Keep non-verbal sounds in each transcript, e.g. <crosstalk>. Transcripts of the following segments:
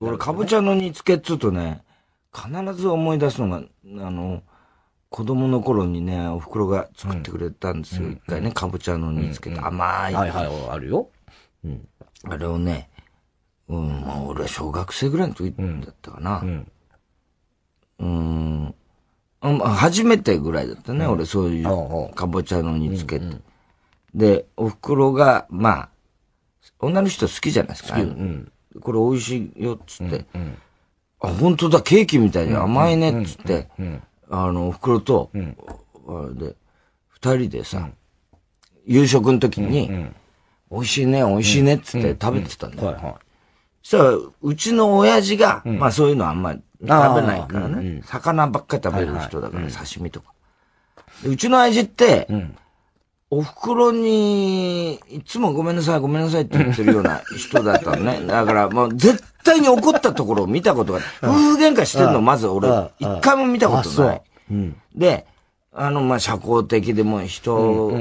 俺、かぼちゃの煮付けっつうとね、必ず思い出すのが、あの、子供の頃にね、お袋が作ってくれたんですよ。一、回ね、かぼちゃの煮付け甘い。はいはい、あるよ。うん。あれをね、うん、まあ俺は小学生ぐらいの時だったかな。うん。うんまあ、初めてぐらいだったね、俺そういう、かぼちゃの煮付けって。で、お袋が、まあ、女の人好きじゃないですか。好き。うん。これ美味しいよ、っつって。うんうん、あ、本当だ、ケーキみたいに甘いね、っつって。あの、お袋と、うん、で、二人でさ、夕食の時に、美味しいね、美味しいね、っつって食べてたんだよ。そしたら、うちの親父が、まあそういうのあんまり食べないからね。魚ばっかり食べる人だから、刺身とか。うちの親父って、うんお袋に、いつもごめんなさい、ごめんなさいって言ってるような人だったのね。<laughs> だから、もう絶対に怒ったところを見たことが、夫婦喧嘩してるの、まず俺、一回も見たことない。で、あの、ま、社交的でも人、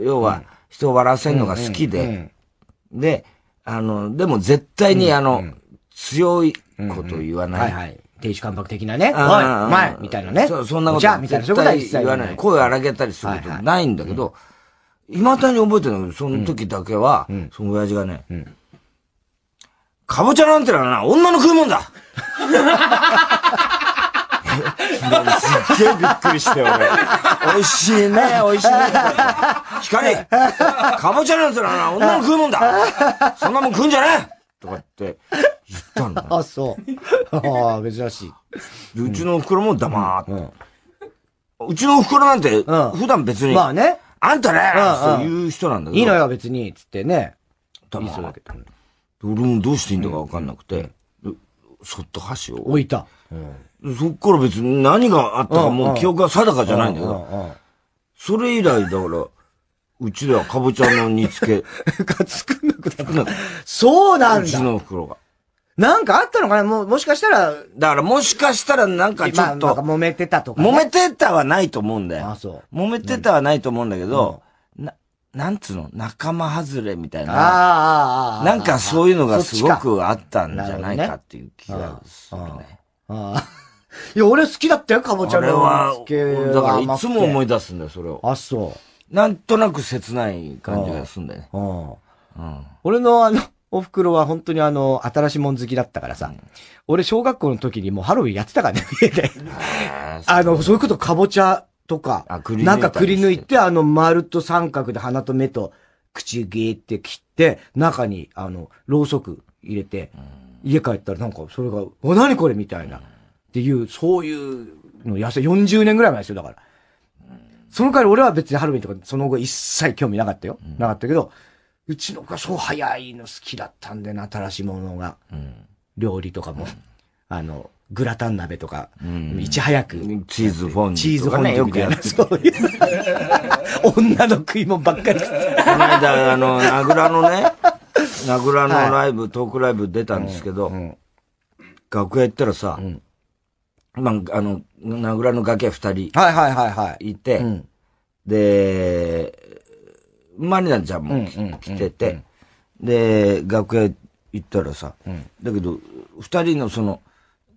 要は、人を笑わせるのが好きで、で、あの、でも絶対に、あの、強いこと言わない。はいはい。亭主関白的なね。はい。前みたいなね。そ、そんなこと。じゃみたいな。絶対言わない。声荒げたりすることないんだけど、まだに覚えてるのその時だけは、うん、その親父がね、うん、かぼちゃなんてのはな、女の食うもんだすっげえびっくりして、俺。美味しいね、美味しいね。光かぼちゃなんてのはな、女の食うもんだそんなもん食うんじゃねえとかって言ったんだ。あ、そう。ああ、珍しい。うちのお袋も黙って。うちのお袋なんて、普段別に。まあね。あんたね、そういう人なんだけど。いいのよ、別に、つってね。たまに。俺もどうしていいんだかわかんなくて、そっと箸を。置いた。そっから別に何があったかもう記憶は定かじゃないんだけど。それ以来、だから、うちではかぼちゃの煮付け。<laughs> が作んなくなった。そうなんだ。うちの袋が。なんかあったのかなも、もしかしたら。だからもしかしたらなんかちょっと。まあ、揉めてたとか、ね、揉めてたはないと思うんだよ。あ、そう。揉めてたはないと思うんだけど、うん、な、なんつうの仲間外れみたいな。ああ、なんかそういうのがすごくあったんじゃないかっていう気がするね。あ、あ。<laughs> いや、俺好きだったよ、かぼちゃの。あは、だからいつも思い出すんだよ、それを。あ、そう。なんとなく切ない感じがするんだよね。うん。俺のあの、お袋は本当にあの、新しいもん好きだったからさ、うん、俺小学校の時にもうハロウィンやってたからね、<laughs> 家で。あの、そういうこと、かぼちゃとか、なんかくり抜いて、あの、丸と三角で鼻と目と口ギーって切って、中に、あの、ろうそく入れて、家帰ったらなんかそれが、お、なにこれみたいな、っていう、そういうの、やせ、40年ぐらい前ですよ、だから。その代わり俺は別にハロウィンとかその後一切興味なかったよ。なかったけど、うちの子はそう早いの好きだったんでな、新しいものが。うん、料理とかも、うん、あの、グラタン鍋とか、うん、いち早く。チーズフォンデュ。チーズフォンデュみたいな、そういう。<laughs> 女の食い物ばっかり。この間、あの、名倉のね、<laughs> 名倉のライブ、はい、トークライブ出たんですけど、楽屋行ったらさ、まあ、あの、名倉の楽屋二人。はいはいはいはい。いて、で、マリナちゃんも来てて、で、楽屋行ったらさ、うん、だけど、二人のその、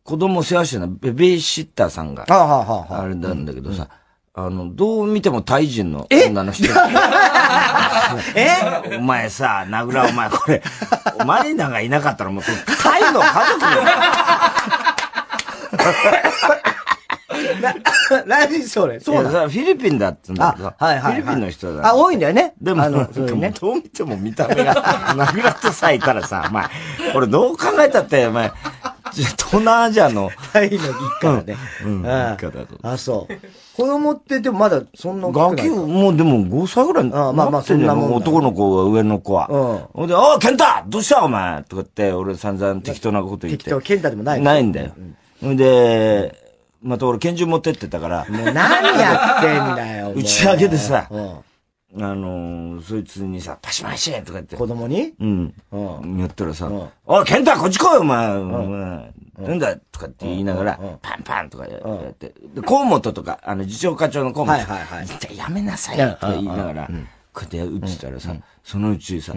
子供世話してるのはベビーシッターさんが、あれなんだけどさ、あの、どう見てもタイ人の女の人。<laughs> え <laughs> お前さ、名倉お前これ、マリナがいなかったらもう、タイの家族だよ。<laughs> <laughs> 何それそうだ。フィリピンだっ言うんだけど。はいはい。フィリピンの人だ。あ、多いんだよね。でも、あの、どう見ても見た目が、ナ <laughs> グラとさ、いたらさ、お前、俺どう考えたって、お前、東南アジアの。タイの一家だね。うん、一家だと。あ、そう。子供ってでもまだそんなガキ、もうでも5歳ぐらいああ、まあまあそんなもん。男の子は上の子は。うん。ほんで、ああ、ケンタどうしたお前とかって、俺散々適当なこと言って。適当、ケンタでもない。ないんだよ。ほんで、また俺拳銃持ってってたから。もう何やってんだよ。<laughs> 打ち上げでさ、うん、あのー、そいつにさ、パシパシとか言って。子供にうん。やったらさ、おい、ケンタこっち来いお前、うんなんだとかって言いながら、パンパンとかやって、で、河本とか、あの、次長課長の河本、はいはいはい、やめなさいって言いながら、こうやって打ってたらさ、そのうちさ、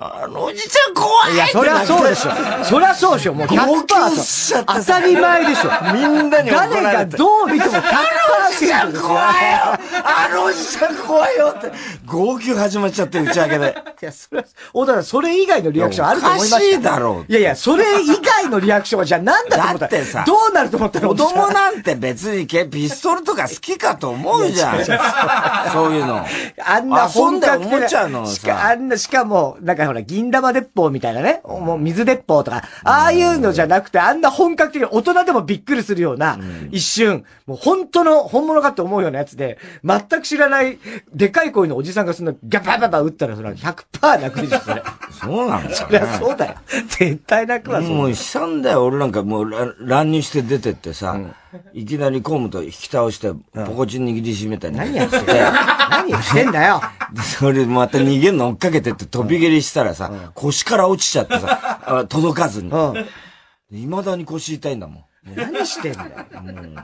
あのおじちゃん怖いいや、そりゃそうでしょ。そりゃそうでしょ。もう100%。当たり前でしょ。みんなに誰がどう見ても100%。あのおじちゃん怖いよあのおじちゃん怖いよって、号泣始まっちゃって、打ち上げで。いや、それは、小田それ以外のリアクションあると思いましおかしいだろう。いやいや、それ以外のリアクションはじゃあ何だと思っただってさ、どうなると思ったの子供なんて別にけ、ピストルとか好きかと思うじゃん。そういうの。あんな本格的な、しか、あんな、しかも、なんかほら、銀玉鉄砲みたいなね、もう水鉄砲とか、ああいうのじゃなくて、あんな本格的に大人でもびっくりするような、一瞬、もう本当の、本物かって思うようなやつで、全く知らない、でかい声のおじさんがそんな、ャバババ撃ったら、それは100%泣くでしょ、それ。そうなんだ、ね。そりゃそうだよ。絶対泣くわ、もう悲惨だよ、俺なんかもう乱入して出てってさ、うんいきなり公ムと引き倒して、ポコチン握りしめたり、うん、何やってんだよ。何やってんだよ。それでまた逃げんの追っかけてって飛び蹴りしたらさ、うん、腰から落ちちゃってさ、届かずに。いまだに腰痛いんだもん。何してんだよ。もう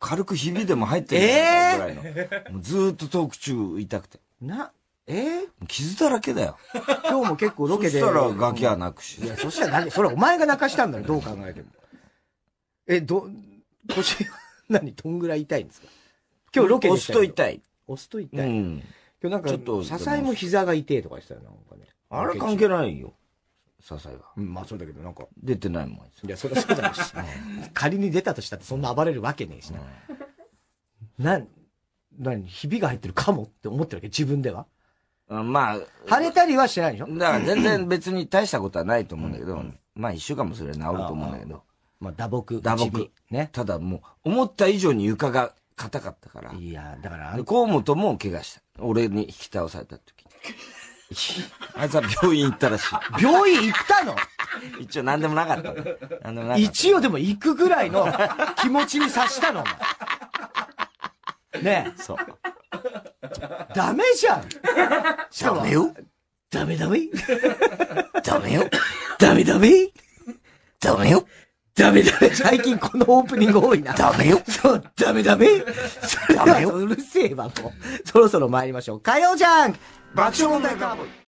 軽くひびでも入ってるぐらいの。えー、ずーずっとトーク中痛くて。な、えー、傷だらけだよ。今日も結構ロケで。そしたらガキは泣くし。いや、そしたら、それお前が泣かしたんだよ、どう考えても。え、ど、腰は何、どんぐらい痛いんですか今日ロケで押すと痛い。押すと痛い。うん。今日なんか、ちょっと支えも膝が痛いとかしたよ、なんかね。あれ関係ないよ。支えは。うん、まあそうだけど、なんか。出てないもん。あいついや、そりゃそうだし。仮に出たとしたってそんな暴れるわけねえしな。な、なに、ひびが入ってるかもって思ってるわけ、自分では。うんまあ、腫れたりはしてないでしょだから全然別に大したことはないと思うんだけど、まあ一週間もそれば治ると思うんだけど。まあ、打撲。打撲。ね。ただもう、思った以上に床が硬かったから。いや、だから。河本も怪我した。俺に引き倒された時に。<laughs> あいつは病院行ったらしい。病院行ったの <laughs> 一応何でもなかった。何でもなかった。一応でも行くぐらいの気持ちにさしたの、ねえ。そう。ダメじゃんダメよダメダメダメよダメダメダメよダメダメ。最近このオープニング多いな。ダメよ。そう、ダメダメ。そメよ。うるせえわ、もう。そろそろ参りましょう。火曜じゃん爆笑問題カーボイ